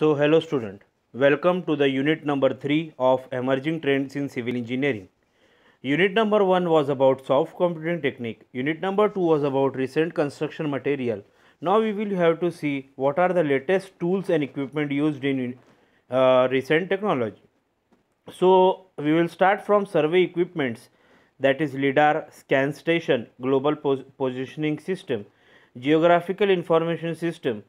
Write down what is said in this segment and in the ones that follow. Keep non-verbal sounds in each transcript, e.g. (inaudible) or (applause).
So hello student, welcome to the unit number 3 of emerging trends in civil engineering. Unit number 1 was about soft computing technique, unit number 2 was about recent construction material. Now we will have to see what are the latest tools and equipment used in uh, recent technology. So we will start from survey equipments that is LIDAR, scan station, global pos positioning system, geographical information system,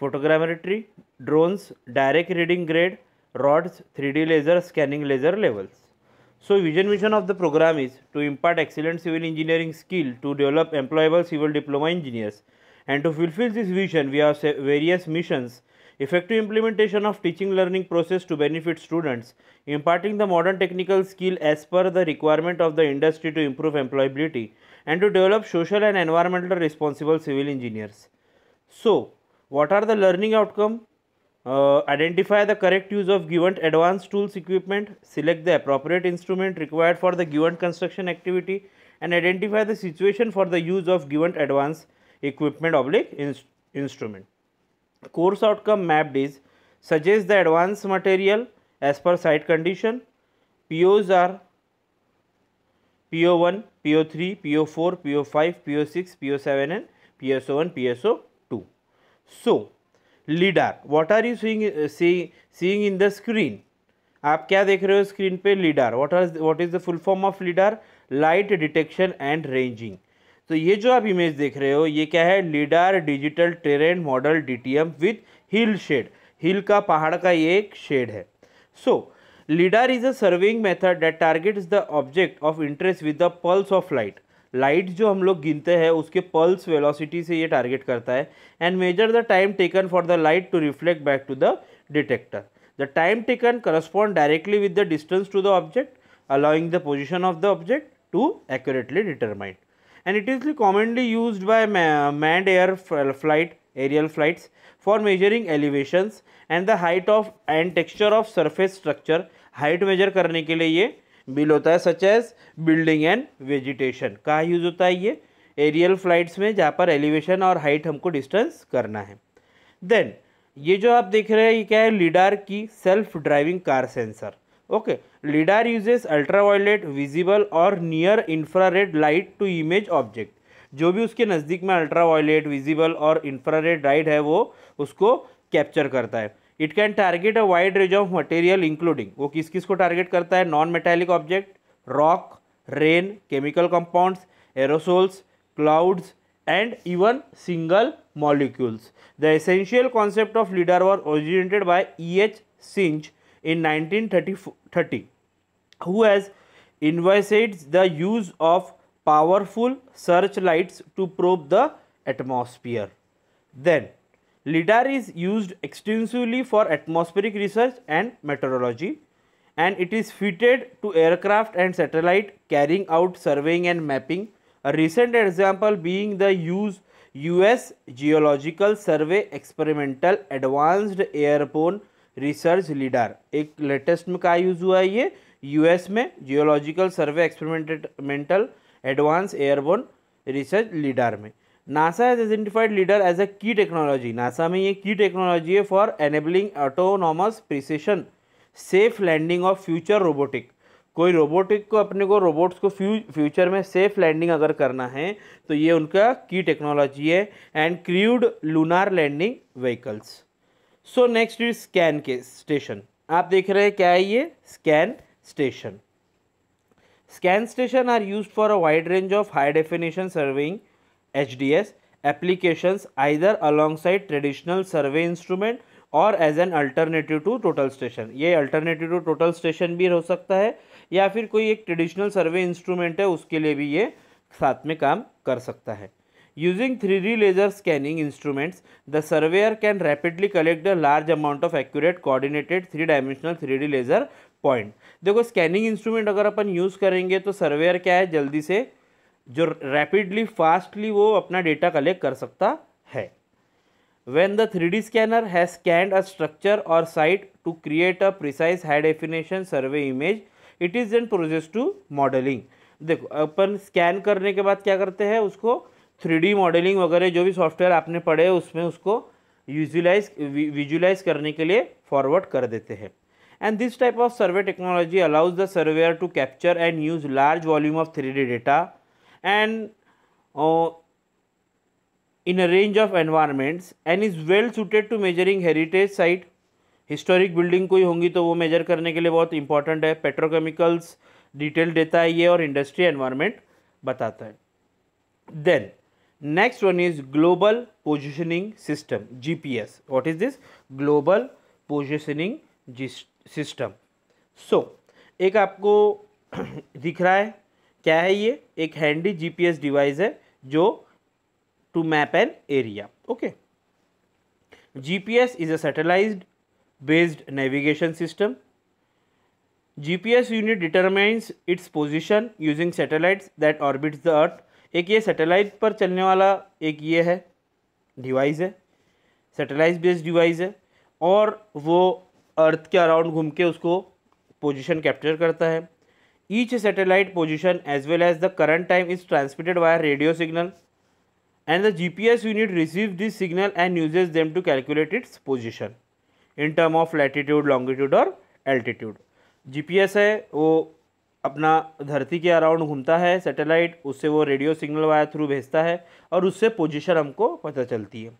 photogrammetry, drones, direct reading grade, rods, 3D laser, scanning laser levels. So vision mission of the program is to impart excellent civil engineering skill to develop employable civil diploma engineers. And to fulfill this vision, we have various missions, effective implementation of teaching learning process to benefit students, imparting the modern technical skill as per the requirement of the industry to improve employability, and to develop social and environmental responsible civil engineers. So, what are the learning outcome? Uh, identify the correct use of given advanced tools equipment, select the appropriate instrument required for the given construction activity and identify the situation for the use of given advanced equipment oblique inst instrument. Course outcome mapped is suggest the advanced material as per site condition. POs are PO1, PO3, PO4, PO5, PO6, PO7 and PSO1, PSO so LIDAR what are you seeing uh, in the screen आप क्या देख रहे हो screen पे LIDAR what are what is the full form of LIDAR light detection and ranging तो ये जो आप इमेज देख रहे हो ये क्या है LIDAR digital terrain model DTM with hill shade hill का पहाड़ का ये एक शेड है so LIDAR is a surveying method that targets the object of interest with the pulse of light light जो हम लोग गिनते हैं उसके पल्स वेलोसिटी से ये टारगेट करता है and measure the time taken for the light to reflect back to the detector the time taken correspond directly with the distance to the object allowing the position of the object to accurately determined and it is commonly use by manned air flight aerial flights for measuring elevations and the height of and texture of surface structure height measure करने के लिए ये बिल होता है सच as building and vegetation कहाँ use होता है ये एरियल फ्लाइट्स में जहाँ पर एलिवेशन और हाइट हमको डिस्टेंस करना है देन ये जो आप देख रहे हैं ये क्या है लीडार की self driving car sensor okay LIDAR uses ultraviolet visible और near infrared light to image object जो भी उसके नज़दीक में अल्ट्रावायलेट विजिबल और इंफ्रारेड लाइट है वो उसको कैप्चर करता है it can target a wide range of material including वो किस किस को टारगेट करता है non metallic object rock rain chemical compounds aerosols clouds and even single molecules. The essential concept of LIDAR was originated by E.H. Singh in 1930, who has envisaged the use of powerful searchlights to probe the atmosphere. Then, LIDAR is used extensively for atmospheric research and meteorology and it is fitted to aircraft and satellite carrying out surveying and mapping. A recent example being the use US Geological Survey Experimental Advanced Airborne Research LIDAR एक latest में कहा use हुआ है ये US में geological survey experimental advance airborne research LIDAR में NASA has identified LIDAR as a key technology NASA में ये की टेक्नोलॉजी है for enabling autonomous precision safe landing of future robotic कोई रोबोटिक को अपने को रोबोट्स को फ्यूचर में सेफ लैंडिंग अगर करना है तो ये उनका की टेक्नोलॉजी है and crewed lunar landing vehicles so next is scan के स्टेशन आप देख रहे हैं क्या है ये scan station scan station are use for a wide range of high definition surveying H D S application either alongside traditional survey instrument और as an alternative to total station ये alternative to total station भी हो सकता है या फिर कोई एक ट्रेडिशनल सर्वे इंस्ट्रूमेंट है उसके लिए भी ये साथ में काम कर सकता है using three D laser scanning instruments the surveyor can rapidly collect the large amount of accurate coordinated three dimensional three D laser point देखो स्कैनिंग इंस्ट्रूमेंट अगर अपन यूज़ करेंगे तो सर्वेयर क्या है जल्दी से जो रैपिडली फास्टली वो अपना डेटा कलेक्ट कर सकता है when the three D scanner has scanned a structure और site to create a precise high definition survey image it is an process to modelling देखो अपन स्कैन करने के बाद क्या करते हैं उसको थ्री डी मॉडलिंग वगैरह जो भी सॉफ्टवेयर आपने पढ़े हैं उसमें उसको यूजुलाइज विजुलाइज करने के लिए फॉरवर्ड कर देते हैं and this type of survey technology allows the surveyor to capture and use large volume of three D data and uh, in a range of environments and is well suited to measuring heritage site historic building कोई होंगी तो वो major करने के लिए बहुत important है petrochemicals detail देता है ये और इंडस्ट्री एनवायरनमेंट बताता है then next one is global positioning system GPS what is this global positioning system so एक आपको (clears throat) दिख रहा है क्या है ये एक हैंडी जीपीएस डिवाइस है जो to map an area okay GPS is a satellite based navigation system GPS unit determines its position using satellites that orbits the earth एक ये सैटेलाइट पर चलने वाला एक ये है डिवाइस है सैटेलाइट बेस्ड डिवाइस है और वो अर्थ के अराउंड घूम के उसको पोजीशन कैप्चर करता है Each satellite position as well as the current time is transmitted via radio signal and the GPS unit receives this signal and uses them to calculate its position in term of latitude, longitude और altitude. GPS है वो अपना धरती के around घूमता है satellite उससे वो रेडियो सिग्नल वाया थ्रू भेजता है और उससे पोजीशन हमको पता चलती है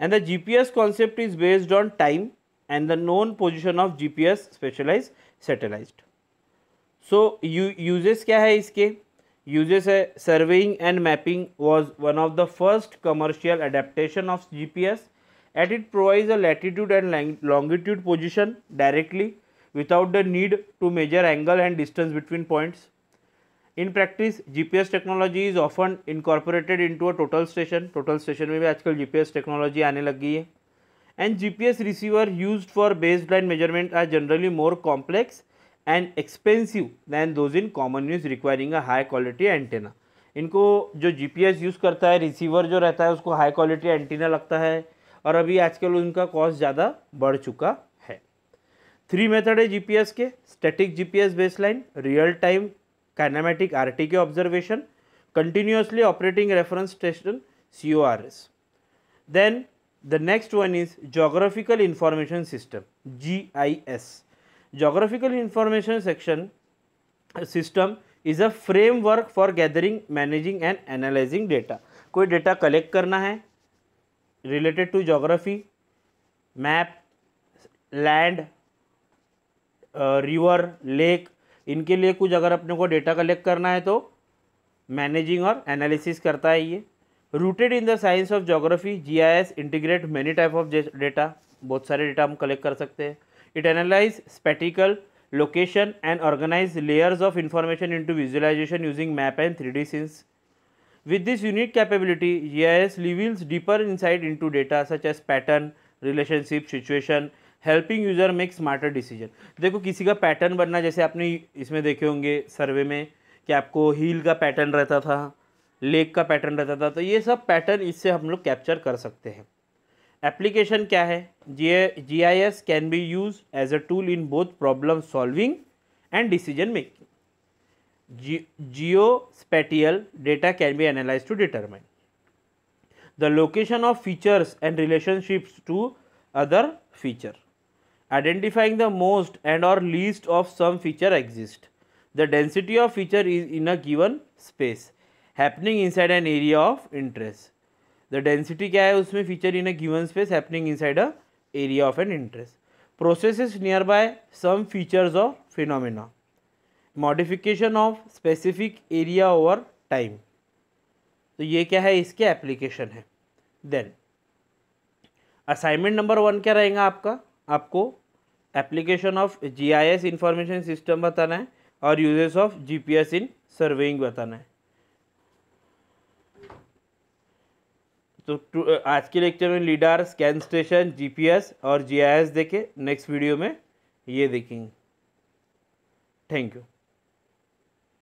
and the G P S concept is based on time and the known position of G P S specialise satellites so you uses क्या है इसके यूजेस है surveying and mapping was one of the first commercial adaptation of G P S at it provides a latitude and longitude position directly without the need to measure angle and distance between points in practice G P S technology is often incorporated into a total station total station में भी आजकल जी P S technology आने लग गई है and G P S receiver use for based line measurement are generally more complex and expensive than those in common use requiring a high quality antenna इनको जो जी P S use करता है receiver जो रहता है उसको हाई क्वालिटी एंटीना लगता है और अभी आजकल उनका कॉस्ट ज़्यादा बढ़ चुका है थ्री मेथड है जी पी एस के static G P S baseline real time kinematic R T K observation continuously operating reference station C O R S then the next one is geographical information system G I S geographical information section system is a framework for gathering managing and analyzing data कोई data collect करना है related to geography map land river lake इनके लिए कुछ अगर अपने को data collect करना है तो मैनेजिंग और एनालिसिस करता है ये rooted in the science of geography G I S integrate many type of data बहुत सारे डेटा हम कलेक्ट कर सकते हैं It analyzes spatial location and organizes layers of information into visualization using map and 3D scenes. With this unique capability, GIS reveals deeper insight into data such as pattern, relationship, situation, helping user make smarter decision देखो किसी का pattern बनना जैसे आपने इसमें देखे होंगे सर्वे में कि आपको हील का पैटर्न रहता था लेग का पैटर्न रहता था तो ये सब पैटर्न इससे हम लोग कैप्चर कर सकते हैं एप्लीकेशन क्या है जी G I S can be use as a tool in both problem solving and decision making geospatial data can be analyse to determine the location of features and relationships to other feature identifying the most and और least of some feature exist the density of feature is in a given space happening inside an area of interest the density क्या है उसमें feature in a given space happening side a area of an interest is nearby some features of phenomena modification of specific area over time तो ये क्या है इसके application है then assignment number one क्या रहेगा आपका आपको application of GIS information system बताना है और uses of GPS in surveying बताना है तो आज के लेक्चर में लीडार स्कैन स्टेशन जीपीएस और जीआईएस देखे नेक्स्ट वीडियो में ये देखेंगे थैंक यू